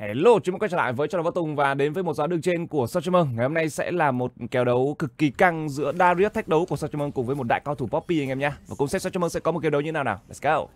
Hello, chúng mình quay trở lại với Cho Đào Võ Tùng và đến với một giá đường trên của Sao Chimong. Ngày hôm nay sẽ là một kèo đấu cực kỳ căng giữa Darius thách đấu của Sao Chimong cùng với một đại cao thủ Poppy anh em nhé. Và cùng xem Sao Chimong sẽ có một kèo đấu như thế nào nào. Let's go.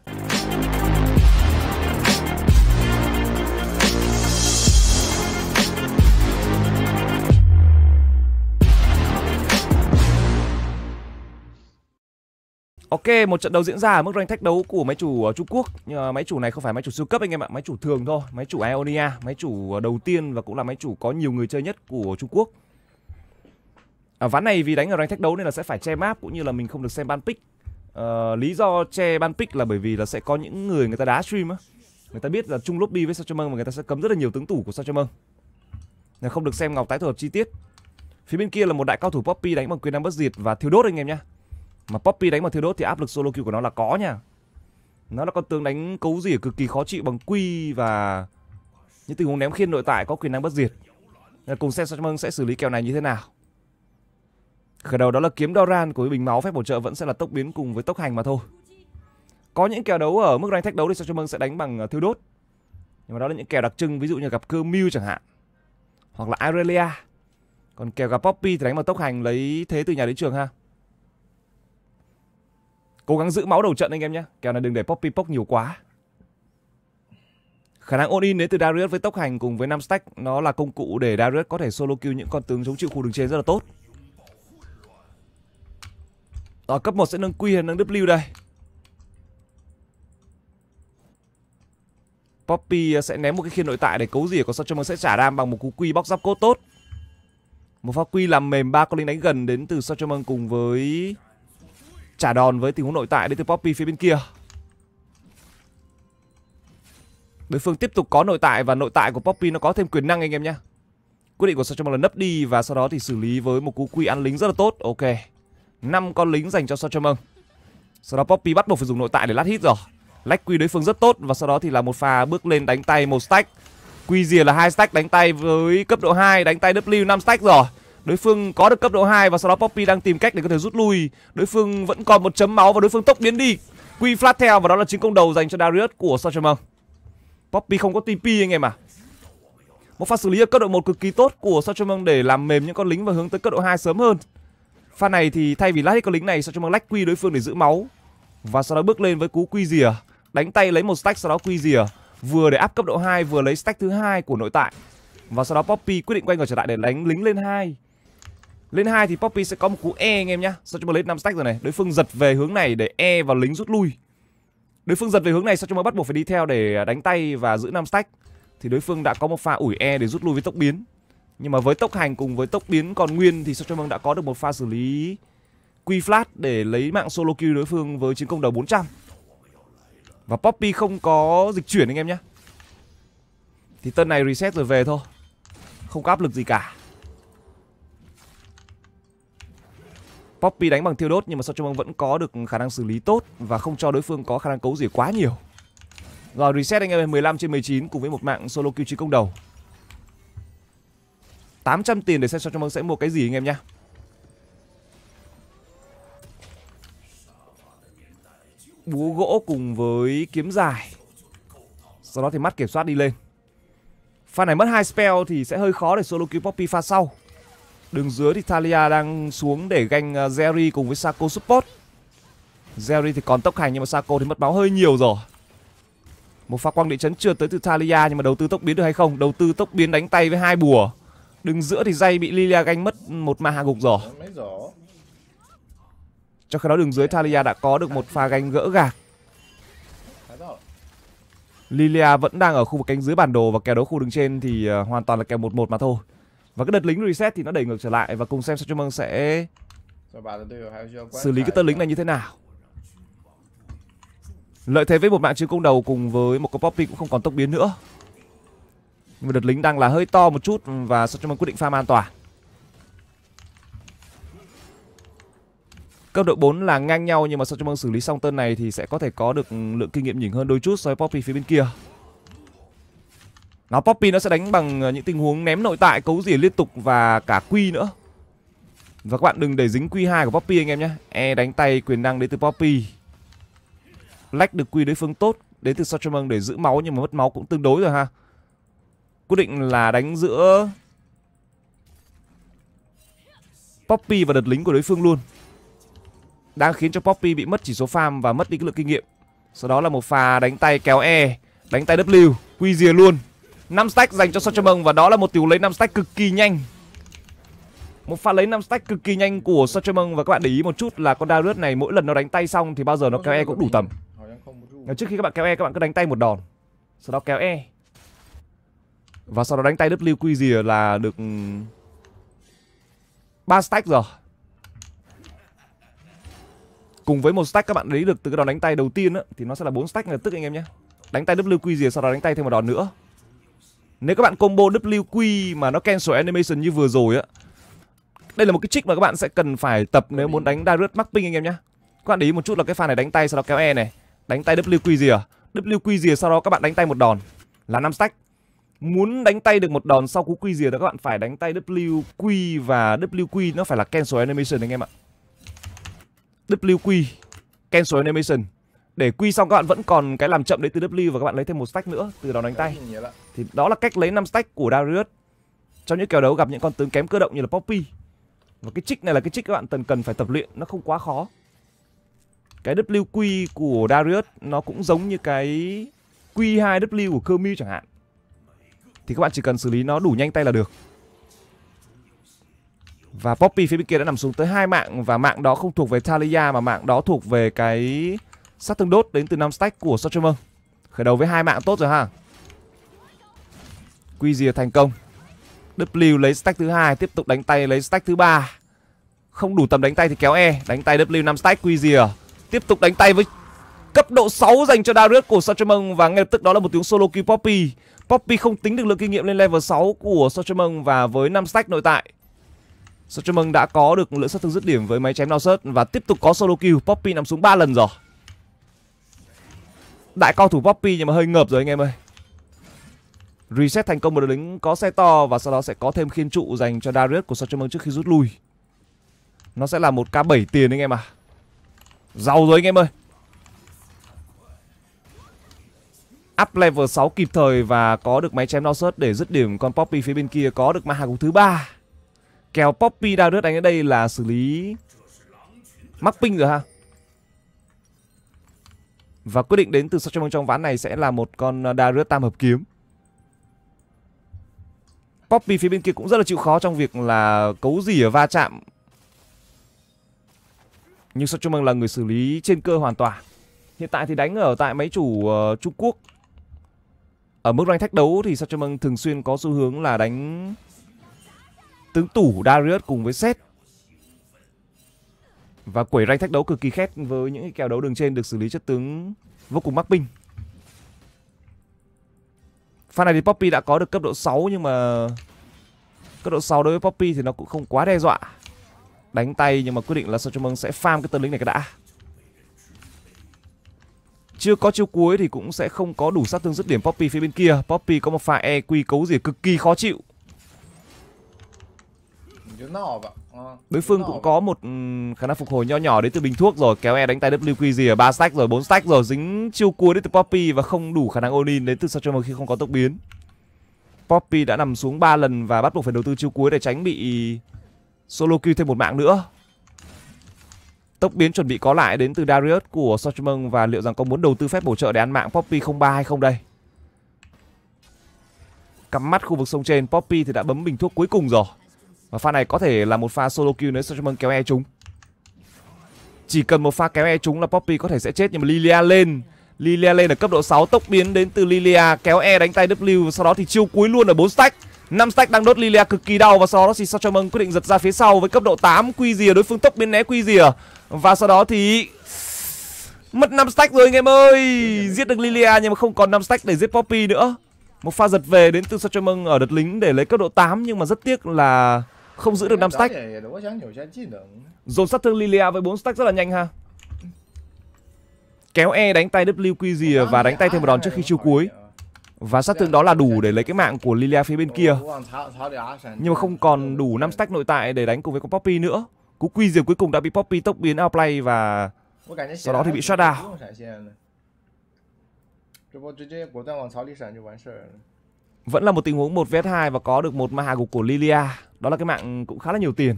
Ok, một trận đấu diễn ra ở mức rank thách đấu của máy chủ ở ờ, Trung Quốc. Nhưng mà máy chủ này không phải máy chủ siêu cấp anh em ạ, máy chủ thường thôi, máy chủ Ionia, máy chủ ờ, đầu tiên và cũng là máy chủ có nhiều người chơi nhất của Trung Quốc. À, ván này vì đánh ở rank thách đấu nên là sẽ phải che map cũng như là mình không được xem ban pick. À, lý do che ban pick là bởi vì là sẽ có những người người ta đá stream á. Người ta biết là chung lobby với sao cho và người ta sẽ cấm rất là nhiều tướng tủ của sao Không được xem ngọc tái tổ hợp chi tiết. Phía bên kia là một đại cao thủ Poppy đánh bằng quyền năng bất diệt và thiếu đốt anh em nhá. Mà Poppy đánh bằng thiêu đốt thì áp lực solo kill của nó là có nha Nó là con tướng đánh cấu rỉa cực kỳ khó chịu bằng quy và những tình huống ném khiên nội tại có quyền năng bất diệt Nên Cùng xem Sachmung sẽ xử lý kèo này như thế nào Khởi đầu đó là kiếm Doran của bình máu phép bổ trợ vẫn sẽ là tốc biến cùng với tốc hành mà thôi Có những kèo đấu ở mức rank thách đấu thì Sachmung sẽ đánh bằng à, thiêu đốt Nhưng mà đó là những kèo đặc trưng ví dụ như gặp cơ Mew chẳng hạn Hoặc là Irelia Còn kèo gặp Poppy thì đánh bằng tốc hành lấy thế từ nhà đến trường ha Cố gắng giữ máu đầu trận anh em nhé. Kèo này đừng để Poppy Pop nhiều quá. Khả năng all in đến từ Darius với tốc hành cùng với 5 stack nó là công cụ để Darius có thể solo kill những con tướng chống chịu khu đường trên rất là tốt. Đó, cấp 1 sẽ nâng Q hay nâng W đây. Poppy ờ, sẽ ném một cái khiên nội tại để cấu rỉa còn cho Sochomer sẽ trả đam bằng một cú Q bóc giáp cốt tốt. Một pha quy làm mềm ba con linh đánh gần đến từ Sochomer cùng với trả đòn với tình huống nội tại đến từ Poppy phía bên kia. Đối phương tiếp tục có nội tại và nội tại của Poppy nó có thêm quyền năng anh em nhé. Quyết định của Sachemon là nấp đi và sau đó thì xử lý với một cú quy ăn lính rất là tốt. Ok. 5 con lính dành cho Sachemon. Sau đó Poppy bắt buộc phải dùng nội tại để lát hit rồi. Lách quy đối phương rất tốt và sau đó thì là một pha bước lên đánh tay một stack. Quy rìa là hai stack đánh tay với cấp độ 2, đánh tay W 5 stack rồi. Đối phương có được cấp độ 2 và sau đó Poppy đang tìm cách để có thể rút lui. Đối phương vẫn còn một chấm máu và đối phương tốc biến đi. Quy flat theo và đó là chiến công đầu dành cho Darius của Sarchamon. Poppy không có TP anh em à. Một pha xử lý ở cấp độ 1 cực kỳ tốt của Sarchamon để làm mềm những con lính và hướng tới cấp độ 2 sớm hơn. Pha này thì thay vì lát hết con lính này Sarchamon lách quy đối phương để giữ máu. Và sau đó bước lên với cú quy rìa. Đánh tay lấy một stack sau đó quy rìa. Vừa để áp cấp độ 2 vừa lấy stack thứ hai của nội tại. Và sau đó Poppy quyết định quay ngược trở lại để đánh lính lên hai lên hai thì Poppy sẽ có một cú E anh em nhá. Sao cho mà lên 5 stack rồi này. Đối phương giật về hướng này để E và lính rút lui. Đối phương giật về hướng này sao cho mà bắt buộc phải đi theo để đánh tay và giữ 5 stack. Thì đối phương đã có một pha ủi E để rút lui với tốc biến. Nhưng mà với tốc hành cùng với tốc biến còn nguyên thì sao cho đã có được một pha xử lý quy flat để lấy mạng solo kill đối phương với chiến công đầu 400. Và Poppy không có dịch chuyển anh em nhá, Thì tân này reset rồi về thôi Không có áp lực gì cả Poppy đánh bằng thiêu đốt nhưng mà sao cho vẫn có được khả năng xử lý tốt và không cho đối phương có khả năng cấu rỉa quá nhiều. Rồi reset anh em 15 trên 19 cùng với một mạng solo kill trí công đầu. 800 tiền để xem sao cho sẽ mua cái gì anh em nhé. Búa gỗ cùng với kiếm dài. Sau đó thì mắt kiểm soát đi lên. Pha này mất hai spell thì sẽ hơi khó để solo kill Poppy pha sau. Đường dưới thì Thalia đang xuống để ganh à, Jerry cùng với Sako support Jerry thì còn tốc hành nhưng mà Sako thì mất máu hơi nhiều rồi Một pha quang địa chấn trượt tới từ Thalia nhưng mà đầu tư tốc biến được hay không? Đầu tư tốc biến đánh tay với hai bùa Đường giữa thì dây bị Lilia ganh mất một ma hạ gục rồi Trong khi đó đường dưới Thalia đã có được một pha ganh gỡ gạc Lilia vẫn đang ở khu vực cánh dưới bản đồ và kèo đấu khu đường trên thì à, hoàn toàn là kèo 1-1 mà thôi và cái đợt lính reset thì nó đẩy ngược trở lại và cùng xem sao Măng sẽ xử lý cái tân lính này như thế nào. Lợi thế với một mạng chiến công đầu cùng với một cái Poppy cũng không còn tốc biến nữa. Nhưng mà đợt lính đang là hơi to một chút và sao Măng quyết định farm an toàn. Cấp độ 4 là ngang nhau nhưng mà sao Măng xử lý xong tân này thì sẽ có thể có được lượng kinh nghiệm nhỉnh hơn đôi chút so với Poppy phía bên kia. Nó Poppy nó sẽ đánh bằng ờ, những tình huống ném nội tại cấu rỉa liên tục và cả quy nữa. Và các bạn đừng để dính quy 2 của Poppy anh em nhé. E đánh tay quyền năng đến từ Poppy. Lách được quy đối phương tốt đến từ Sotramon để giữ máu nhưng mà mất máu cũng tương đối rồi ha. Quyết định là đánh giữa Poppy và đợt lính của đối phương luôn. Đang khiến cho Poppy bị mất chỉ số farm và mất đi cái lượng kinh nghiệm. Sau đó là một pha đánh tay kéo E, đánh tay W, quy rìa luôn 5 stack dành cho Sachamong và đó là một tiểu lấy 5 stack cực kỳ nhanh. Một pha lấy 5 stack cực kỳ nhanh của Sachamong và các bạn để ý một chút là con Darius này mỗi lần nó đánh tay xong thì bao giờ nó kéo e cũng đủ tầm. Trước khi các bạn kéo e các bạn cứ đánh tay một đòn. Sau đó kéo e. Và sau đó đánh tay W quy gì là được 3 ừ, stack rồi. Cùng với một stack các bạn lấy được từ cái đòn đánh tay đầu tiên á thì nó sẽ là 4 stack ngay tức anh em nhé. Đánh tay W quy gì sau đó đánh tay thêm một đòn nữa. Nếu các bạn combo WQ mà nó cancel animation như vừa rồi á Đây là một cái trick mà các bạn sẽ cần phải tập nếu muốn đánh direct mapping anh em nhá Các bạn để ý một chút là cái pha này đánh tay sau đó kéo E này Đánh tay WQ gì à WQ gì à? sau đó các bạn đánh tay một đòn Là 5 stack Muốn đánh tay được một đòn sau cú quy gì đó các bạn phải đánh tay WQ và WQ nó phải là cancel animation anh em ạ WQ cancel animation để quy xong các bạn vẫn còn cái làm chậm đấy từ W và các bạn lấy thêm một stack nữa từ đó đánh tay thì đó là cách lấy 5 stack của Darius trong những kèo đấu gặp những con tướng kém cơ động như là Poppy và cái trích này là cái trích các bạn cần cần phải tập luyện nó không quá khó cái WQ của Darius nó cũng giống như cái Q2W của Kermi chẳng hạn thì các bạn chỉ cần xử lý nó đủ nhanh tay là được và Poppy phía bên kia đã nằm xuống tới hai mạng và mạng đó không thuộc về Talia mà mạng đó thuộc về cái Sát thương đốt đến từ năm stack của Stormer. Khởi đầu với hai mạng tốt rồi ha. Quy dìa thành công. W lấy stack thứ hai tiếp tục đánh tay lấy stack thứ ba. Không đủ tầm đánh tay thì kéo E, đánh tay W 5 stack quy dìa. Tiếp tục đánh tay với cấp độ 6 dành cho Darius của Sorceremon và ngay lập tức đó là một tiếng solo kill Poppy. Poppy không tính được lượng kinh nghiệm lên level 6 của Sorceremon và với 5 stack nội tại. Sorceremon đã có được lượng sát thương dứt điểm với máy chém Nauset và tiếp tục có solo kill. Poppy nằm xuống 3 lần rồi. Đại cao thủ Poppy nhưng mà hơi ngợp rồi anh em ơi Reset thành công một đội lính có xe to và sau đó sẽ có thêm khiên trụ dành cho Darius của Sochimon trước khi rút lui. Nó sẽ là một K7 tiền anh em à. Giàu rồi anh em ơi. Up level 6 kịp thời và có được máy chém Nausus để dứt điểm con Poppy phía bên kia có được ma hàng thứ ba. Kèo Poppy Darius đánh ở đây là xử lý mắc ping rồi ha. Và quyết định đến từ sau trong trong ván này sẽ là một con Darius à, tam hợp kiếm. Poppy phía bên kia cũng rất là chịu khó trong việc là cấu gì ở va chạm. Nhưng sóc trong là người xử lý trên cơ hoàn toàn. Hiện tại thì đánh ở tại máy chủ uh, Trung Quốc. Ở mức rank thách đấu thì Sachemang thường xuyên có xu hướng là đánh tướng tủ Darius cùng với Seth và quẩy ranh thách đấu cực kỳ khét với những kèo đấu đường trên được xử lý chất tướng vô cùng mắc binh. Pha này thì Poppy đã có được cấp độ 6 nhưng mà cấp độ 6 đối với Poppy thì nó cũng không quá đe dọa. Đánh tay nhưng mà quyết định là Sao mừng sẽ farm cái tên lính này cái đã. Chưa có chiêu cuối thì cũng sẽ không có đủ sát thương dứt điểm Poppy phía bên kia. Poppy có một pha e quy cấu gì cực kỳ khó chịu. Ờ, đối phương cũng có một ừ, khả năng phục hồi nho nhỏ đến từ bình thuốc rồi Kéo E đánh tay WQ gì ở ba stack rồi 4 stack rồi Dính chiêu cuối đến từ Poppy và không đủ khả năng Onin đến từ Satchamo khi không có tốc biến Poppy đã nằm xuống 3 lần và bắt buộc phải đầu tư chiêu cuối để tránh bị solo kill thêm một mạng nữa Tốc biến chuẩn bị có lại đến từ Darius của Satchamo và liệu rằng có muốn đầu tư phép bổ trợ để ăn mạng Poppy 03 hay không đây Cắm mắt khu vực sông trên Poppy thì đã bấm bình thuốc cuối cùng rồi và pha này có thể là một pha solo kill nếu Sergeant kéo e chúng Chỉ cần một pha kéo e chúng là Poppy có thể sẽ chết Nhưng mà Lilia lên Lilia lên ở cấp độ 6 tốc biến đến từ Lilia Kéo E đánh tay W Sau đó thì chiêu cuối luôn ở 4 stack 5 stack đang đốt Lilia cực kỳ đau Và sau đó thì Sachaman quyết định giật ra phía sau Với cấp độ 8 quy rìa đối phương tốc biến né quy rìa à. Và sau đó thì Mất 5 stack rồi anh em ơi Giết được Lilia nhưng mà không còn 5 stack để giết Poppy nữa Một pha giật về đến từ Sachaman ở đợt lính để lấy cấp độ 8 Nhưng mà rất tiếc là không giữ được 5 stack. Dồn sát thương Lilia với 4 stack rất là nhanh ha. Kéo E đánh tay WQ gì và đánh tay thêm một đòn trước khi chiêu cuối. Và sát thương đó là đủ để lấy cái mạng của Lilia phía bên kia. Nhưng mà không còn đủ 5 stack nội tại để đánh cùng với con Poppy nữa. Cú quy diệp cuối cùng đã bị Poppy tốc biến outplay và sau đó thì bị shot down. Vẫn là một tình huống 1 vs 2 và có được một ma của Lilia. Đó là cái mạng cũng khá là nhiều tiền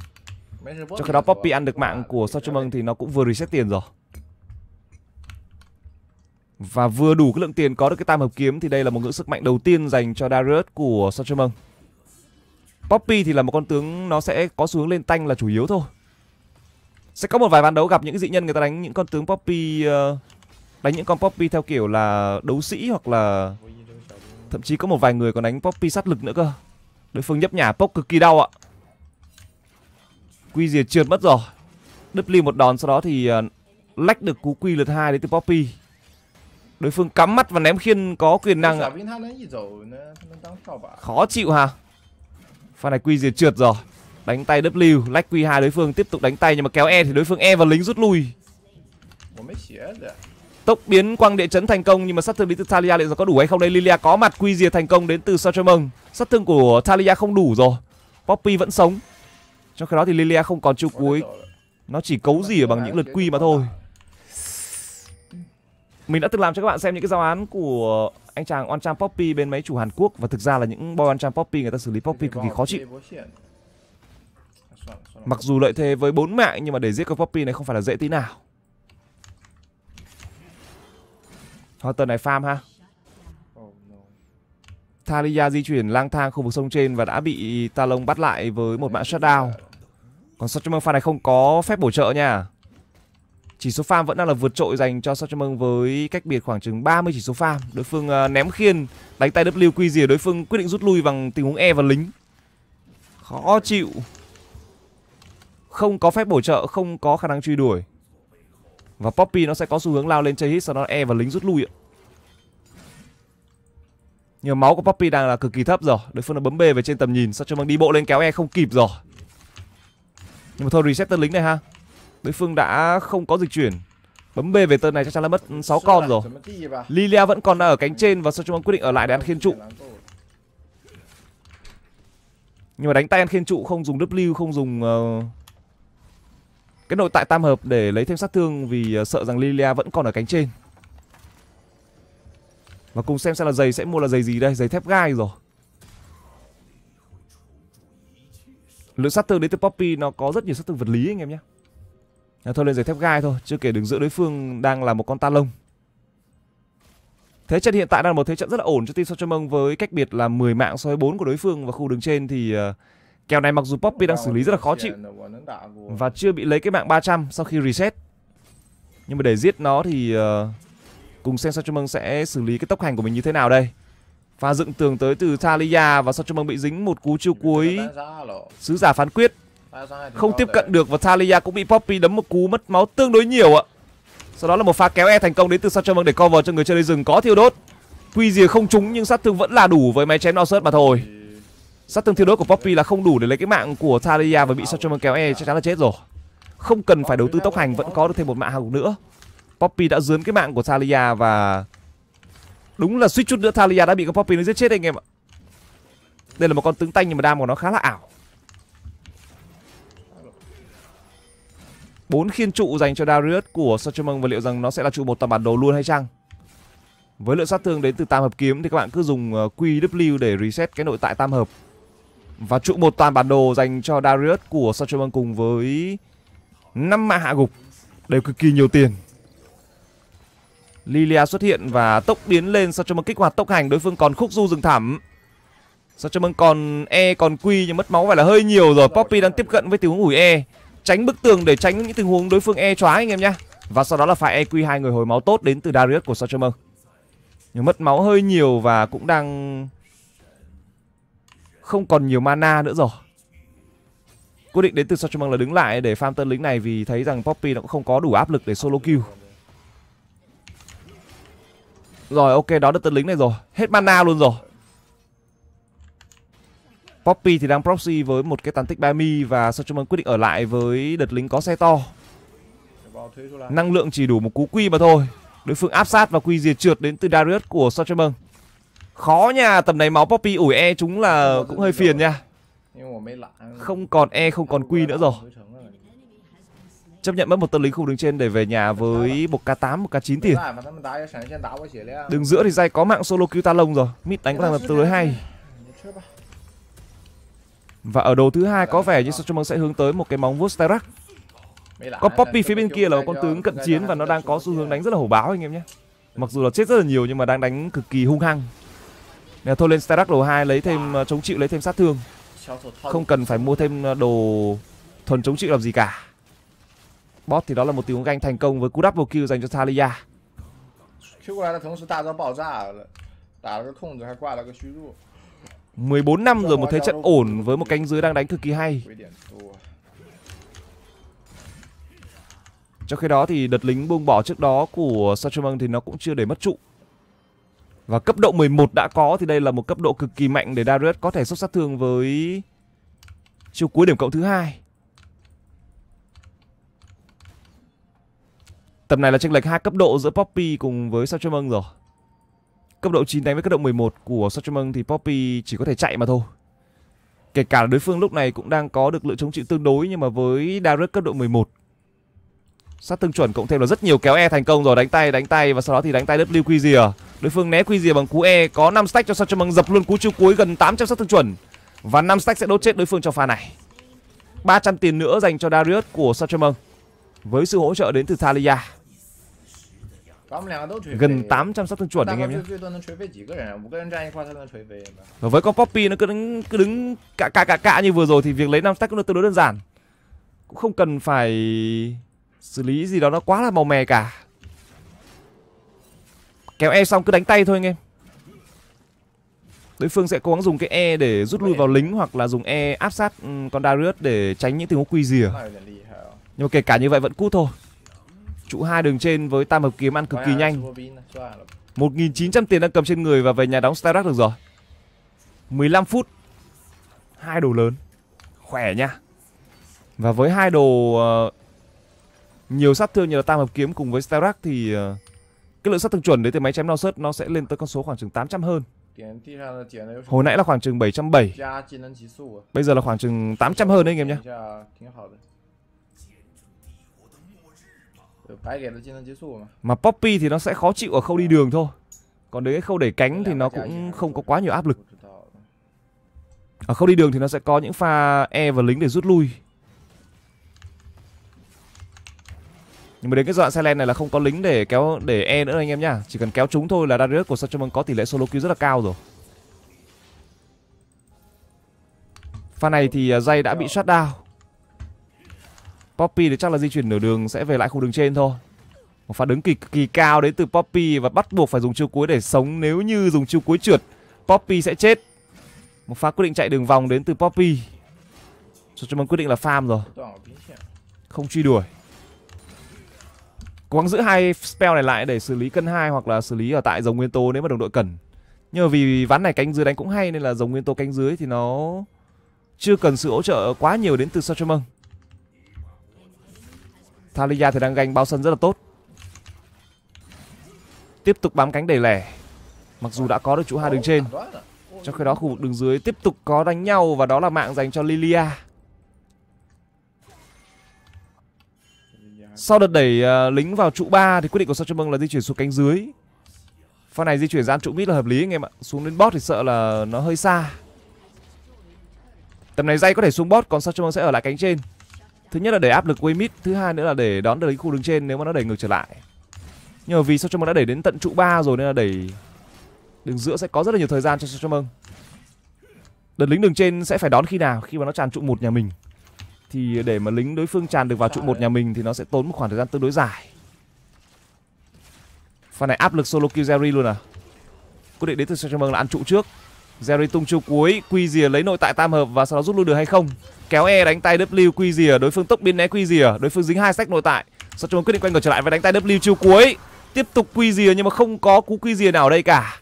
Cho cái đó Poppy ăn được mạng của Sorchumon thì nó cũng vừa reset tiền rồi Và vừa đủ cái lượng tiền có được cái tam hợp kiếm Thì đây là một ngưỡng sức mạnh đầu tiên dành cho Darius của Sorchumon Poppy thì là một con tướng nó sẽ có xu hướng lên tanh là chủ yếu thôi sẽ có một vài ván đấu gặp những dị nhân người ta đánh những con tướng poppy ờ, đánh những con poppy theo kiểu là đấu sĩ hoặc là thậm chí có một vài người còn đánh poppy sát lực nữa cơ Đối phương nhấp nhả pop cực kỳ đau ạ Quy diệt trượt mất rồi đứt W một đòn sau đó thì ờ, lách được cú quy lượt hai đến từ Poppy Đối phương cắm mắt và ném khiên có quyền năng ạ Khó chịu hả Pha này quy diệt trượt rồi Đánh tay W, lách quy hai đối phương tiếp tục đánh tay nhưng mà kéo E thì đối phương E và lính rút lui tốc biến quang địa chấn thành công nhưng mà sát thương đến từ Talia liệu có đủ hay không đây Lilia có mặt quy diệt thành công đến từ Sartremon sát thương của Talia không đủ rồi Poppy vẫn sống trong khi đó thì Lilia không còn chiêu cuối nó chỉ cấu gì ở bằng những lượt quy mà thôi mình đã từng làm cho các bạn xem những cái giao án của anh chàng Onchan Chan Poppy bên mấy chủ Hàn Quốc và thực ra là những boy Onchan Chan Poppy người ta xử lý Poppy cực kỳ khó chịu mặc dù lợi thế với bốn mạng nhưng mà để giết con Poppy này không phải là dễ tí nào Thôi tuần này farm ha. Thalia di chuyển lang thang khu vực sông trên và đã bị Talon bắt lại với một mạng shutdown. Còn Sotchmung pha này không có phép bổ trợ nha. Chỉ số farm vẫn đang là vượt trội dành cho Sotchmung với cách biệt khoảng chừng 30 chỉ số farm. Đối phương ờ, ném khiên, đánh tay WQ rìa đối phương quyết định rút lui bằng tình huống E và lính. Khó chịu. Không có phép bổ trợ, không có khả năng truy đuổi. Và Poppy nó sẽ có xu hướng lao lên chơi hit sau đó E và lính rút lui ạ. Nhưng máu của Poppy đang là cực kỳ thấp rồi. Đối phương nó bấm B về trên tầm nhìn, sao cho bằng đi bộ lên kéo E không kịp rồi. Nhưng mà thôi reset tên lính này ha. Đối phương đã không có dịch chuyển. Bấm B về tên này chắc chắn là mất 6 con rồi. Lilia vẫn còn ở cánh trên và sao cho bằng quyết định ở lại để ăn khiên trụ. Nhưng mà đánh tay ăn khiên trụ không dùng W, không dùng uh, cái nội tại tam hợp để lấy thêm sát thương vì ờ, sợ rằng Lilia vẫn còn ở cánh trên. Và cùng xem xem là giày sẽ mua là giày gì đây, giày thép gai rồi. Lượng sát thương đến từ Poppy nó có rất nhiều sát thương vật lý anh em nhé. À, thôi lên giày thép gai thôi, chưa kể đường giữa đối phương đang là một con ta lông. Thế trận hiện tại đang là một thế trận rất là ổn cho team Sochamong với cách biệt là 10 mạng so với 4 của đối phương và khu đường trên thì uh, Kèo này mặc dù Poppy đang xử lý rất là khó chịu Và chưa bị lấy cái mạng 300 sau khi reset Nhưng mà để giết nó thì uh, Cùng xem Sao Mừng sẽ xử lý cái tốc hành của mình như thế nào đây Pha dựng tường tới từ Thalia Và Sao Mừng bị dính một cú chiêu cuối Sứ giả phán quyết Không tiếp cận được và Thalia cũng bị Poppy đấm một cú mất máu tương đối nhiều ạ Sau đó là một pha kéo e thành công đến từ Sao Mừng để cover cho người chơi lấy rừng có thiêu đốt Quy gì không trúng nhưng sát thương vẫn là đủ với máy chém đau sớt mà thôi sát thương thiếu đối của Poppy là không đủ để lấy cái mạng của Thalia và bị sao cho kéo e chắc chắn là chết rồi không cần phải đầu tư tốc hành vẫn có được thêm một mạng hàng nữa Poppy đã dướn cái mạng của Thalia và đúng là suýt chút nữa Thalia đã bị con Poppy nó giết chết đấy anh em ạ đây là một con tướng tanh nhưng mà đam của nó khá là ảo bốn khiên trụ dành cho Darius của Sachemong và liệu rằng nó sẽ là trụ một tầm bản đồ luôn hay chăng với lượng sát thương đến từ tam hợp kiếm thì các bạn cứ dùng ờ, QW để reset cái nội tại tam hợp và trụ một toàn bản đồ dành cho Darius của Sacheman vâng cùng với năm mã hạ gục đều cực kỳ nhiều tiền. Lilia xuất hiện và tốc biến lên Sacheman vâng kích hoạt tốc hành đối phương còn khúc du rừng thẳm. Sacheman vâng còn E còn Q nhưng mất máu phải là hơi nhiều rồi. Poppy đang tiếp cận với tình huống ủi E. Tránh bức tường để tránh những tình huống đối phương E chóa anh em nhé. Và sau đó là phải EQ hai người hồi máu tốt đến từ Darius của Sacheman. Nhưng mất máu hơi nhiều và cũng đang không còn nhiều mana nữa rồi Quyết định đến từ Sachemang là đứng lại để farm tân lính này vì thấy rằng Poppy nó cũng không có đủ áp lực để solo kill Rồi ok đó được tân lính này rồi Hết mana luôn rồi Poppy thì đang proxy với một cái tàn tích ba mi và Sachemang quyết định ở lại với đợt lính có xe to Năng lượng chỉ đủ một cú quy mà thôi Đối phương áp sát và quy diệt trượt đến từ Darius của Sachemang Khó nha, tầm này máu Poppy ủi E chúng là cũng hơi phiền nha Không còn E, không còn Q nữa rồi Chấp nhận mất một tân lính khu đứng trên để về nhà với một K8, một K9 tiền Đường giữa thì dây có mạng solo q ta lông rồi Mid đánh có thằng tương đối hay Và ở đồ thứ hai có vẻ như Sochomon sẽ hướng tới một cái móng vuốt Styrax Có Poppy phía bên kia là một con tướng cận chiến và nó đang có xu hướng đánh rất là hổ báo anh em nhé Mặc dù là chết rất là nhiều nhưng mà đang đánh cực kỳ hung hăng nè thôi lên Starak đồ 2 lấy thêm chống chịu lấy thêm sát thương Không cần phải mua thêm đồ thuần chống chịu làm gì cả Bot thì đó là một tiếng ganh thành công với cú double kill dành cho Thalia Q qua 14 năm rồi một thế trận ổn với một cánh dưới đang đánh cực kỳ hay Trong khi đó thì đợt lính buông bỏ trước đó của Satchman thì nó cũng chưa để mất trụ và cấp độ 11 đã có thì đây là một cấp độ cực kỳ mạnh để Darius có thể sốc sát thương với chiêu cuối điểm cộng thứ hai. tập này là chênh lệch hai cấp độ giữa Poppy cùng với Satchemung rồi. Cấp độ 9 đánh với cấp độ 11 của Satchemung thì Poppy chỉ có thể chạy mà thôi. Kể cả đối phương lúc này cũng đang có được lượng chống chịu tương đối nhưng mà với Darius cấp độ 11 sát tương chuẩn cộng thêm là rất nhiều kéo e thành công rồi đánh tay đánh tay và sau đó thì đánh tay đất lưu quy rìa đối phương né quy rìa bằng cú e có 5 stack cho sao cho bằng dập luôn cú chiêu cuối gần 800 sát thương chuẩn và 5 stack sẽ đốt chết đối phương cho pha này 300 tiền nữa dành cho Darius của sao cho bằng với sự hỗ trợ đến từ Thalia gần 800 sát thương chuẩn anh em nhé. Và với con Poppy nó cứ đứng cứ đứng cạ cạ cạ cạ như vừa rồi thì việc lấy 5 stack cũng được tương đối đơn giản. Cũng không cần phải xử lý gì đó nó quá là màu mè cả kéo e xong cứ đánh tay thôi anh em đối phương sẽ cố gắng dùng cái e để rút lui vào lính hoặc là dùng e áp sát ừ, con Darius để tránh những tình huống quy rìa nhưng mà kể cả như vậy vẫn cút thôi trụ hai đường trên với tam hợp kiếm ăn cực kỳ nhanh 1.900 tiền đang cầm trên người và về nhà đóng Starak được rồi 15 phút hai đồ lớn khỏe nha và với hai đồ ờ, nhiều sát thương như là tam hợp kiếm cùng với Starak thì ờ, cái lượng sát thương chuẩn đấy thì máy chém đau sớt nó sẽ lên tới con số khoảng chừng 800 hơn. Hồi nãy là khoảng chừng 770. Bây giờ là khoảng chừng 800 hơn đấy anh em nhé. Mà Poppy thì nó sẽ khó chịu ở khâu đi đường thôi. Còn đến cái khâu đẩy cánh thì nó cũng không có quá nhiều áp lực. Ở khâu đi đường thì nó sẽ có những pha E và lính để rút lui. nhưng mà đến cái dọa Silent này là không có lính để kéo để E nữa anh em nhá. Chỉ cần kéo chúng thôi là Darius của Sanchez có tỷ lệ solo kill rất là cao rồi. Pha này thì dây à, đã bị shut down. Poppy thì chắc là di chuyển nửa đường sẽ về lại khu đường trên thôi. Một pha đứng kỳ kỳ cao đến từ Poppy và bắt buộc phải dùng chiêu cuối để sống nếu như dùng chiêu cuối trượt, Poppy sẽ chết. Một pha quyết định chạy đường vòng đến từ Poppy. cho Sanchez quyết định là farm rồi. Không truy đuổi. Cố gắng giữ hai spell này lại để xử lý cân hai hoặc là xử lý ở tại dòng nguyên tố nếu mà đồng đội cần. Nhưng mà vì ván này cánh dưới đánh cũng hay nên là dòng nguyên tố cánh dưới thì nó chưa cần sự hỗ trợ quá nhiều đến từ Sarchemon. Thalia thì đang ganh bao sân rất là tốt. Tiếp tục bám cánh đầy lẻ. Mặc dù đã có được chủ hai đường trên. Trong khi đó khu vực đường dưới tiếp tục có đánh nhau và đó là mạng dành cho Lilia. Sau đợt đẩy uh, lính vào trụ 3 thì quyết định của Sao Châm Mông là di chuyển xuống cánh dưới. Pha này di chuyển ra trụ mít là hợp lý anh em ạ. Xuống đến bot thì sợ là nó hơi xa. Tầm này dây có thể xuống bot còn Sao Châm Mông sẽ ở lại cánh trên. Thứ nhất là để áp lực quay mid, thứ hai nữa là để đón được đến khu đứng trên nếu mà nó đẩy ngược trở lại. Nhưng mà vì Sao Châm Mông đã đẩy đến tận trụ 3 rồi nên là đẩy đường giữa sẽ có rất là nhiều thời gian cho Sao Châm Mông. Đợt lính đường trên sẽ phải đón khi nào khi mà nó tràn trụ một nhà mình thì để mà lính đối phương tràn được vào trụ một nhà mình thì nó sẽ tốn một khoảng thời gian tương đối dài pha này áp lực solo kill jerry luôn à quyết định đến từ mừng là ăn trụ trước jerry tung chiêu cuối quy rìa lấy nội tại tam hợp và sau đó rút lui được hay không kéo e đánh tay w quy rìa đối phương tốc biến né quy rìa đối phương dính hai sách nội tại Sachamon quyết định quay ngược trở lại và đánh tay w chiêu cuối tiếp tục quy rìa nhưng mà không có cú quy rìa nào ở đây cả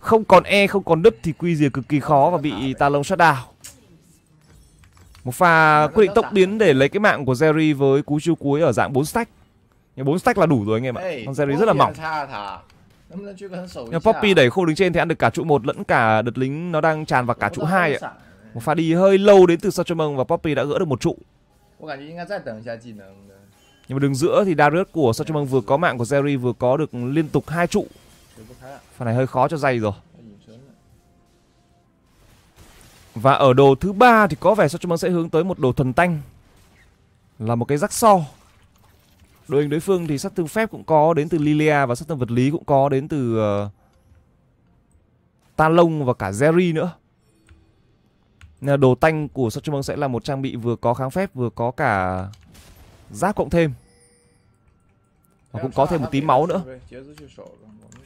không còn e không còn đứt thì quy rìa cực kỳ khó và bị tà lông down. Một pha quyết định tốc biến để lấy cái mạng của Jerry với cú chiêu cuối ở dạng 4 stack. Nhưng 4 stack là đủ rồi anh em ạ. Con Jerry rất là mỏng. Nhưng Poppy đẩy khô đứng trên thì ăn được cả trụ một lẫn cả đợt lính nó đang tràn vào cả trụ hai ạ. Một pha đi hơi lâu đến từ Sachomong và Poppy đã gỡ được một trụ. Nhưng mà đường giữa thì Darius của Sachomong vừa có mạng của Jerry vừa có được liên tục hai trụ. Pha này hơi khó cho dày rồi. Và ở đồ thứ ba thì có vẻ sao chúng sẽ hướng tới một đồ thuần tanh Là một cái rắc so Đội hình đối phương thì sát thương phép cũng có đến từ Lilia Và sát thương vật lý cũng có đến từ uh, Talon và cả Jerry nữa Nên là đồ tanh của sát chúng sẽ là một trang bị vừa có kháng phép vừa có cả giáp cộng thêm Và cũng có thêm một tí máu nữa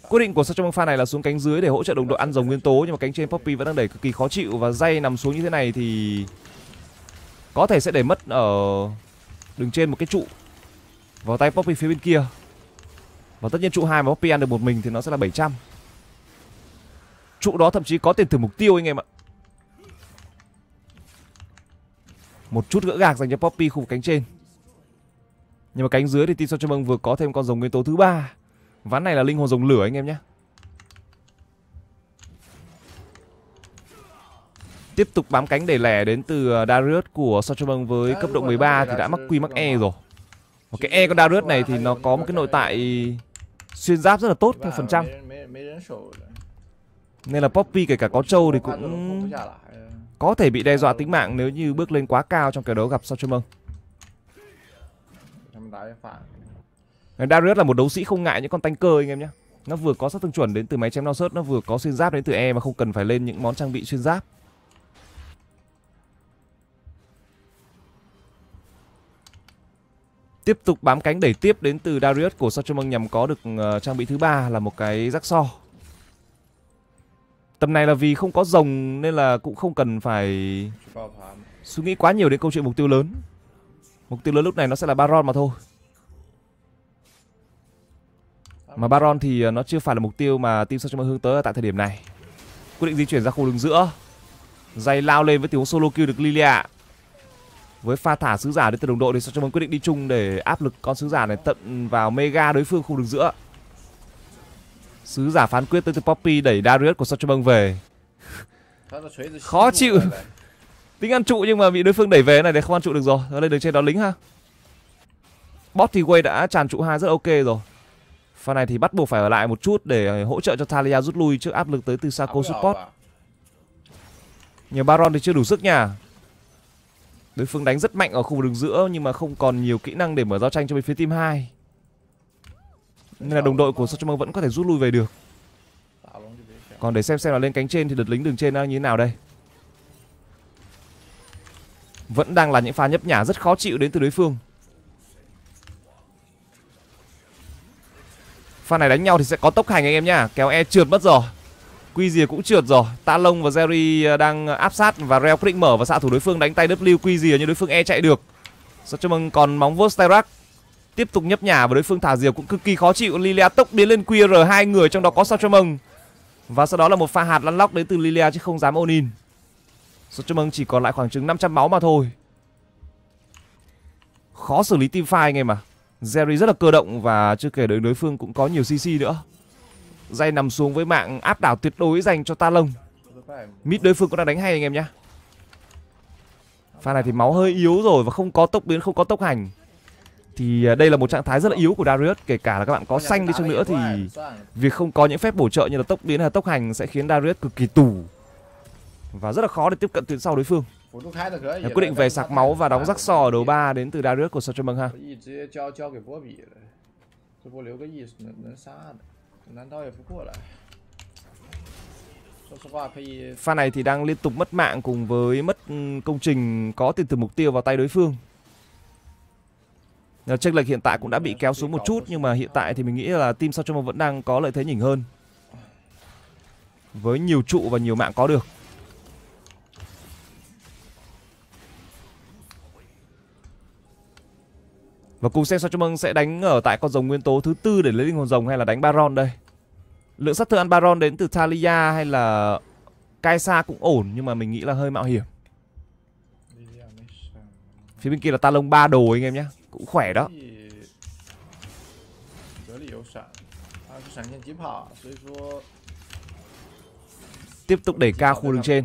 Quyết định của Sao pha này là xuống cánh dưới để hỗ trợ đồng đội ăn dòng nguyên tố nhưng mà cánh trên Poppy vẫn đang đẩy cực kỳ khó chịu và dây nằm xuống như thế này thì có thể sẽ để mất ở đường trên một cái trụ vào tay Poppy phía bên kia. Và tất nhiên trụ hai mà Poppy ăn được một mình thì nó sẽ là 700. Trụ đó thậm chí có tiền thưởng mục tiêu anh em ạ. Một chút gỡ gạc dành cho Poppy khu vực cánh trên. Nhưng mà cánh dưới thì Team Sao vừa có thêm con rồng nguyên tố thứ ba Ván này là linh hồn rồng lửa anh em nhé Tiếp tục bám cánh để lẻ đến từ ờ, Darius của Sochobang với cấp độ 13 thì đã mắc Q mắc E rồi một cái E của Darius này thì nó có một cái nội tại xuyên giáp rất là tốt theo phần trăm Nên là Poppy kể cả có trâu thì cũng có thể bị đe dọa tính mạng nếu như bước lên quá cao trong cái đấu gặp Sochobang Darius là một đấu sĩ không ngại những con tanker anh em nhé nó vừa có sát thương chuẩn đến từ máy chém lao sớt nó vừa có xuyên giáp đến từ e mà không cần phải lên những món trang bị xuyên giáp tiếp tục bám cánh đẩy tiếp đến từ Darius của Sachemong nhằm có được ờ, trang bị thứ ba là một cái rắc so tầm này là vì không có rồng nên là cũng không cần phải suy nghĩ quá nhiều đến câu chuyện mục tiêu lớn mục tiêu lớn lúc này nó sẽ là Baron mà thôi mà Baron thì ờ, nó chưa phải là mục tiêu mà team Sao hướng tới tại thời điểm này. Quyết định di chuyển ra khu đường giữa. Dày lao lên với tiếng solo kill được Lilia. Với pha thả sứ giả đến từ đồng đội thì Sao quyết định đi chung để áp lực con sứ giả này tận vào mega đối phương khu đường giữa. Sứ giả phán quyết tới từ Poppy đẩy Darius của Sao về. Khó chịu. Tính ăn trụ nhưng mà bị đối phương đẩy về này để không ăn trụ được rồi. Lên đường trên đó lính ha. Bot thì Way đã tràn trụ hai rất ok rồi. Pha này thì bắt buộc phải ở lại một chút để ờ, hỗ trợ cho Thalia rút lui trước áp lực tới từ Sako support. Nhiều Baron thì chưa đủ sức nha. Đối phương đánh rất mạnh ở khu vực đường giữa nhưng mà không còn nhiều kỹ năng để mở giao tranh cho bên phía team 2. Nên là đồng đội của Sochomon vẫn có thể rút lui về được. Còn để xem xem là lên cánh trên thì đợt lính đường trên đang ờ, như thế nào đây. Vẫn đang là những pha nhấp nhả rất khó chịu đến từ đối phương. pha này đánh nhau thì sẽ có tốc hành anh em nhá kéo e trượt mất rồi quy rìa cũng trượt rồi tạ lông và jerry à, đang áp sát và reo quyết định mở và xạ thủ đối phương đánh tay w quy rìa nhưng đối phương e chạy được rất cho mừng còn móng vốt styrak tiếp tục nhấp nhả và đối phương thả diều cũng cực kỳ khó chịu lilia tốc biến lên qr hai người trong đó có sao cho mừng và sau đó là một pha hạt lăn lóc đến từ lilia chứ không dám onin sao cho mừng chỉ còn lại khoảng chừng 500 máu mà thôi khó xử lý team fight anh em mà Jerry rất là cơ động và chưa kể đến đối phương cũng có nhiều CC nữa. Dây nằm xuống với mạng áp đảo tuyệt đối dành cho Talon. Mid đối phương cũng đang đánh hay anh em nhé. Pha này thì máu hơi yếu rồi và không có tốc biến, không có tốc hành. Thì à, đây là một trạng thái rất là yếu của Darius Kể cả là các bạn có xanh đi chăng nữa thì Việc không có những phép bổ trợ như là tốc biến hay tốc hành Sẽ khiến Darius cực kỳ tù Và rất là khó để tiếp cận tuyến sau đối phương Quyết định về sạc máu và đóng rắc sò ở đấu 3 đến từ đa rước của Sochomung ha. Pha à. này thì đang liên tục mất mạng cùng với mất ừ, công trình có tiền từ mục tiêu vào tay đối phương. Chênh lệch hiện tại cũng đã bị kéo xuống một chút nhưng mà hiện à. tại thì mình nghĩ là team Sochomung vẫn đang có lợi thế nhỉnh hơn. Với nhiều trụ và nhiều mạng có được. Và cùng xem sao chúc mừng sẽ đánh ở tại con rồng nguyên tố thứ tư để lấy linh hồn rồng hay là đánh Baron đây. Lượng sát thương ăn Baron đến từ Talia hay là Kaisa cũng ổn nhưng mà mình nghĩ là hơi mạo hiểm. Phía bên kia là Talon ba đồ anh em nhé. Cũng khỏe đó. Tiếp tục đẩy ca khu đường trên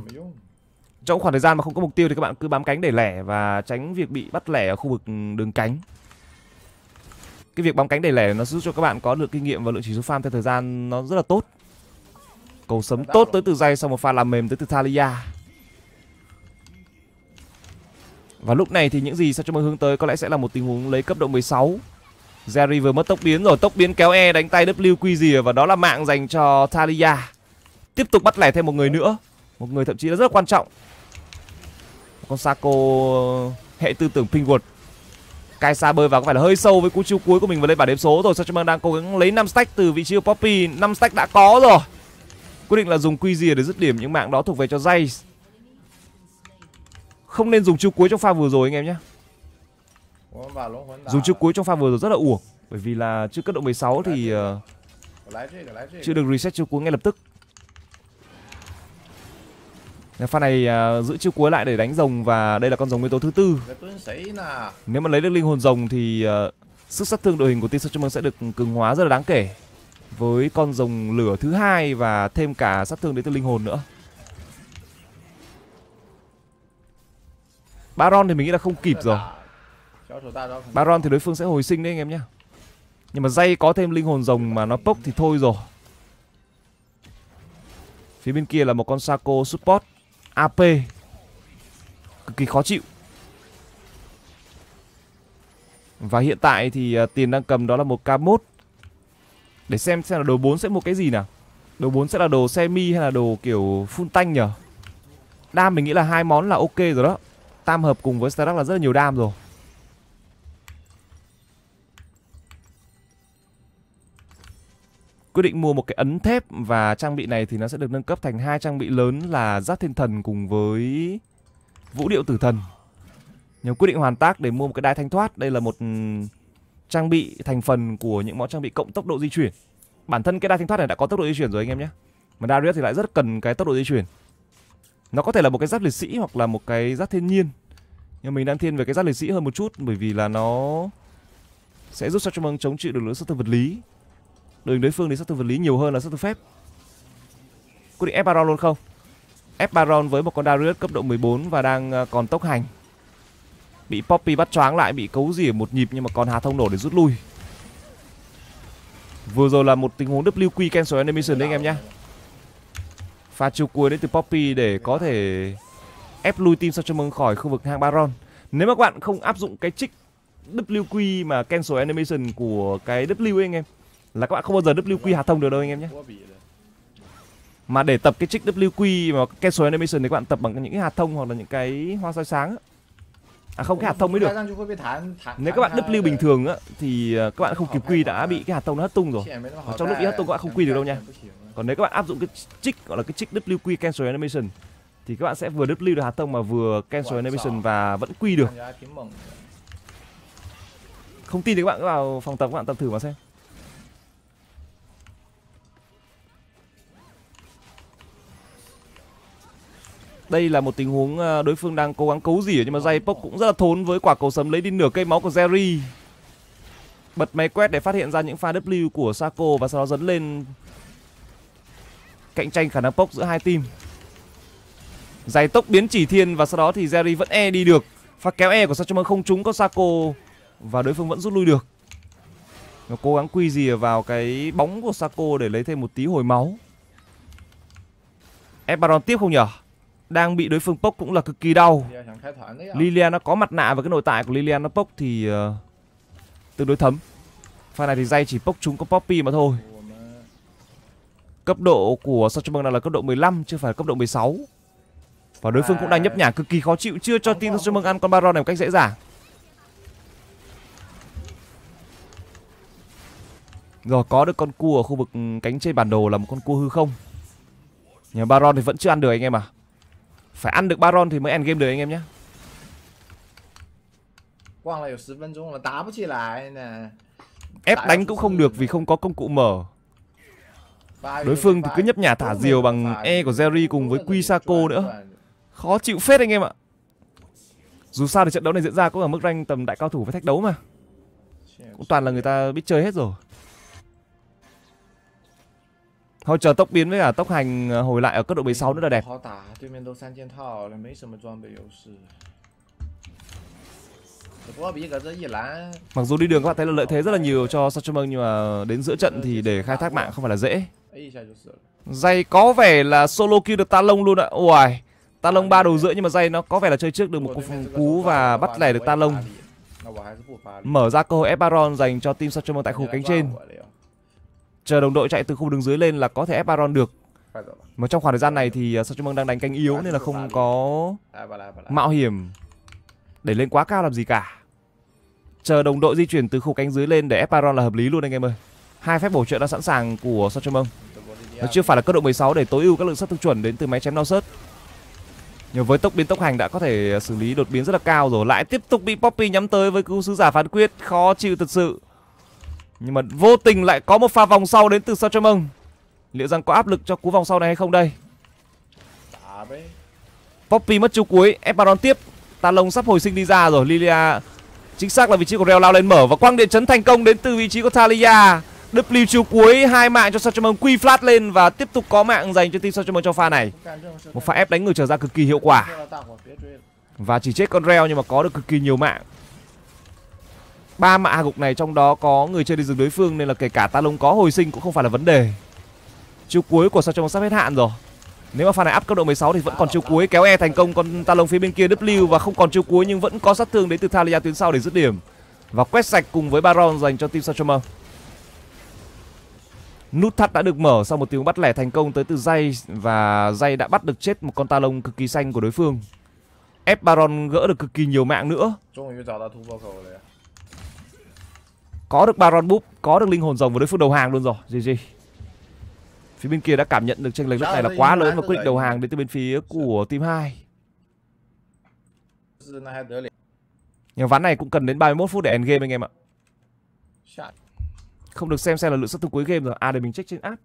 trong khoảng thời gian mà không có mục tiêu thì các bạn cứ bám cánh để lẻ và tránh việc bị bắt lẻ ở khu vực đường cánh cái việc bóng cánh đầy lẻ nó giúp cho các bạn có được kinh nghiệm và lượng chỉ số farm theo thời gian nó rất là tốt cầu sấm tốt tới từ dây xong một pha làm mềm tới từ thalia và lúc này thì những gì sao cho mơ hướng tới có lẽ sẽ là một tình huống lấy cấp độ 16 Jerry vừa mất tốc biến rồi tốc biến kéo e đánh tay WQ gì à, và đó là mạng dành cho Thalia tiếp tục bắt lẻ thêm một người nữa một người thậm chí là rất là quan trọng con Sako hệ tư tưởng Pingwood xa bơi vào có phải là hơi sâu với cú chiêu cuối của mình và lên bảng đếm số rồi sao Sachiman đang cố gắng lấy 5 stack từ vị trí của Poppy 5 stack đã có rồi quyết định là dùng quy rìa để dứt điểm những mạng đó thuộc về cho dây không nên dùng chiêu cuối trong pha vừa rồi anh em nhé dùng chiêu cuối trong pha vừa rồi rất là uổng bởi vì là chưa cấp độ 16 thì uh, chưa được reset chiêu cuối ngay lập tức Pha này uh, giữ chiêu cuối lại để đánh rồng và đây là con rồng nguyên tố thứ tư. Nếu mà lấy được linh hồn rồng thì uh, sức sát thương đội hình của Team Summoner sẽ được cường hóa rất là đáng kể với con rồng lửa thứ hai và thêm cả sát thương đến từ linh hồn nữa. Baron thì mình nghĩ là không kịp rồi. Baron thì đối phương sẽ hồi sinh đấy anh em nhé. Nhưng mà dây có thêm linh hồn rồng mà nó bốc thì thôi rồi. Phía bên kia là một con Saco support AP Cực kỳ khó chịu Và hiện tại thì à, tiền đang cầm đó là một K1 Để xem xem là đồ 4 sẽ mua cái gì nào Đồ 4 sẽ là đồ semi hay là đồ kiểu full tanh nhở Đam mình nghĩ là hai món là ok rồi đó Tam hợp cùng với Starak là rất là nhiều đam rồi quyết định mua một cái ấn thép và trang bị này thì nó sẽ được nâng cấp thành hai trang bị lớn là giáp thiên thần cùng với vũ điệu tử thần nhóm quyết định hoàn tác để mua một cái đai thanh thoát đây là một ừ, trang bị thành phần của những món trang bị cộng tốc độ di chuyển bản thân cái đai thanh thoát này đã có tốc độ di chuyển rồi anh em nhé mà Darius thì lại rất cần cái tốc độ di chuyển nó có thể là một cái giáp liệt sĩ hoặc là một cái giáp thiên nhiên nhưng mình đang thiên về cái giáp liệt sĩ hơn một chút bởi vì là nó sẽ giúp cho chúng mình chống chịu được lối sát thương vật lý Đường đối phương thì sát thương vật lý nhiều hơn là sát thương phép Quyết định ép Baron luôn không Ép Baron với một con Darius cấp độ 14 Và đang ờ, còn tốc hành Bị Poppy bắt choáng lại Bị cấu rỉa một nhịp nhưng mà còn Hà Thông nổ để rút lui Vừa rồi là một tình huống WQ cancel animation đấy anh em nhé Pha chiều cuối đến từ Poppy để có thể ép lui team Sanchez khỏi khu vực hang Baron Nếu mà các bạn không áp dụng cái trích WQ mà cancel animation của cái W ấy anh em là các bạn không bao giờ WQ hạ thông được đâu anh em nhé mà để tập cái trick WQ mà cancel animation thì các bạn tập bằng những cái hạt thông hoặc là những cái hoa soi sáng à không cái hạt thông mới được nếu các bạn W bình thường á thì à, các bạn không kịp quy đã bị cái hạt thông nó hất tung rồi Ở trong lúc bị hất tung các bạn không quy được đâu nha còn nếu các bạn áp dụng cái trick gọi là cái trick WQ cancel animation thì các bạn sẽ vừa W được hạt thông mà vừa cancel animation và vẫn quy được không tin thì các bạn vào phòng tập các bạn tập thử mà xem Đây là một tình huống ờ, đối phương đang cố gắng cấu gì nhưng mà Jaypok cũng rất là thốn với quả cầu sấm lấy đi nửa cây máu của Jerry. Bật máy quét để phát hiện ra những pha W của Sako và sau đó dẫn lên cạnh tranh khả năng pốc giữa hai team. Giải tốc biến chỉ thiên và sau đó thì Jerry vẫn e đi được. Pha kéo e của Sachoma không trúng có Sako và đối phương vẫn rút lui được. Nó cố gắng quy gì vào cái bóng của Sako để lấy thêm một tí hồi máu. Ép Baron tiếp không nhở? đang bị đối phương pốc cũng là cực kỳ đau dạ, Lilian nó có mặt nạ và cái nội tại của Lilian nó pốc thì uh, tương đối thấm pha này thì dây chỉ pốc chúng có poppy mà thôi cấp độ của Sachemong này là cấp độ 15 chứ phải cấp độ 16 và đối phương cũng đang nhấp à. nhả cực kỳ khó chịu chưa cho team Sachemong ăn con Baron này một cách dễ dàng rồi có được con cua ở khu vực ừ, cánh trên bản đồ là một con cua hư không nhà Baron thì vẫn chưa ăn được anh em à phải ăn được Baron thì mới end game được anh em nhé. Quang là 10 phân 钟了, đá không lại nè. Ép đánh cũng không được vì không có công cụ mở. Đối phương thì cứ nhấp nhả thả diều bằng E của Jerry cùng với Quy Saco nữa. Khó chịu phết anh em ạ. Dù sao thì trận đấu này diễn ra cũng ở mức rank tầm đại cao thủ với thách đấu mà. Cũng toàn là người ta biết chơi hết rồi. Thôi chờ tốc biến với cả tốc hành ờ, hồi lại ở cấp độ 16 nữa là đẹp. Mặc dù đi đường các bạn thấy là lợi thế rất là nhiều cho Satchmon nhưng mà đến giữa trận thì để khai thác mạng không phải là dễ. Dây có vẻ là solo kill được Talon luôn ạ. Uài, Talon ba đầu giữa nhưng mà dây nó có vẻ là chơi trước được một cú, cú và bắt lẻ được Talon Mở ra cơ hội F Baron dành cho team Satchmon tại khu cánh trên chờ đồng đội chạy từ khu đường dưới lên là có thể ép Baron được mà trong khoảng thời gian này thì à, Sao Chư đang đánh canh yếu nên là không có à, mạo hiểm để lên quá cao làm gì cả chờ đồng đội di chuyển từ khu cánh dưới lên để ép Baron là hợp lý luôn anh em ơi hai phép bổ trợ đã sẵn sàng của Sao Chư nó chưa phải là cấp độ 16 để tối ưu các lượng sát thương chuẩn đến từ máy chém đau sớt nhờ với tốc biến tốc hành đã có thể xử lý đột biến rất là cao rồi Lại tiếp tục bị Poppy nhắm tới với cứu sứ giả phán quyết Khó chịu thật sự nhưng mà vô tình lại có một pha vòng sau đến từ sao cho mông Liệu rằng có áp lực cho cú vòng sau này hay không đây Poppy mất chú cuối ép Baron tiếp talon sắp hồi sinh đi ra rồi Lilia Chính xác là vị trí của Real lao lên mở Và quang điện chấn thành công đến từ vị trí của Thalia W chiếu cuối hai mạng cho Sachamon quy flat lên và tiếp tục có mạng dành cho team Sachamon trong pha này. Một pha ép đánh người trở ra cực kỳ hiệu quả. Và chỉ chết con Reo nhưng mà có được cực kỳ nhiều mạng ba mạ hạ gục này trong đó có người chơi đi rừng đối phương nên là kể cả ta lông có hồi sinh cũng không phải là vấn đề chiêu cuối của sao trong sắp hết hạn rồi nếu mà pha này up cấp độ 16 thì vẫn còn chiêu cuối kéo e thành công còn ta lông phía bên kia W và không còn chiêu cuối nhưng vẫn có sát thương đến từ Thalia tuyến sau để dứt điểm và quét sạch cùng với Baron dành cho team Sachomer. Nút thắt đã được mở sau một tiếng bắt lẻ thành công tới từ dây và dây đã bắt được chết một con ta lông cực kỳ xanh của đối phương. Ép Baron gỡ được cực kỳ nhiều mạng nữa. Có được Baron Boop, có được linh hồn rồng vào đối phương đầu hàng luôn rồi. GG. Phía bên kia đã cảm nhận được tranh lệch lúc này là quá lớn và quyết định đầu hàng đến từ bên phía của team 2. Nhưng ván này cũng cần đến 31 phút để end game anh em ạ. Không được xem xem là lượng sát thương cuối game rồi. À để mình check trên app.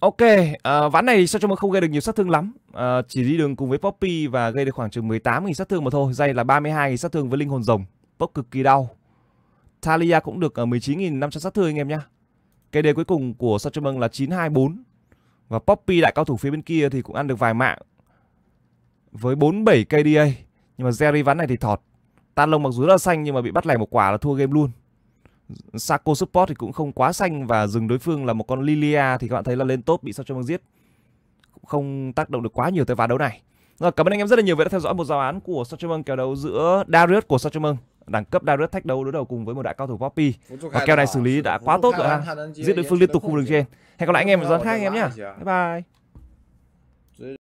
Ok, à, ván này sao cho mà không gây được nhiều sát thương lắm à, Chỉ đi đường cùng với Poppy và gây được khoảng chừng 18.000 sát thương mà thôi Dây là 32.000 sát thương với Linh Hồn Rồng Pop cực kỳ đau Talia cũng được 19.500 ờ, sát thương anh em nhá Cái đề cuối cùng của sao cho là 924 Và Poppy đại cao thủ phía bên kia thì cũng ăn được vài mạng Với 47 KDA Nhưng mà Jerry ván này thì thọt Tan lông mặc dù rất là xanh nhưng mà bị bắt lẻ một quả là thua game luôn Sako support thì cũng không quá xanh và dừng đối phương là một con Lilia thì các bạn thấy là lên top bị sao cho băng giết không tác động được quá nhiều tới ván đấu này. Rồi cảm ơn anh em rất là nhiều vì đã theo dõi một giao án của Sochemung kèo đấu giữa Darius của Sochemung đẳng cấp Darius thách đấu đối đầu cùng với một đại cao thủ Poppy. Và kèo này xử lý đã quá tốt rồi ha. Giết đối phương liên tục khu đường trên. Hẹn gặp lại anh em ở giáo khác anh em nhé. Bye bye.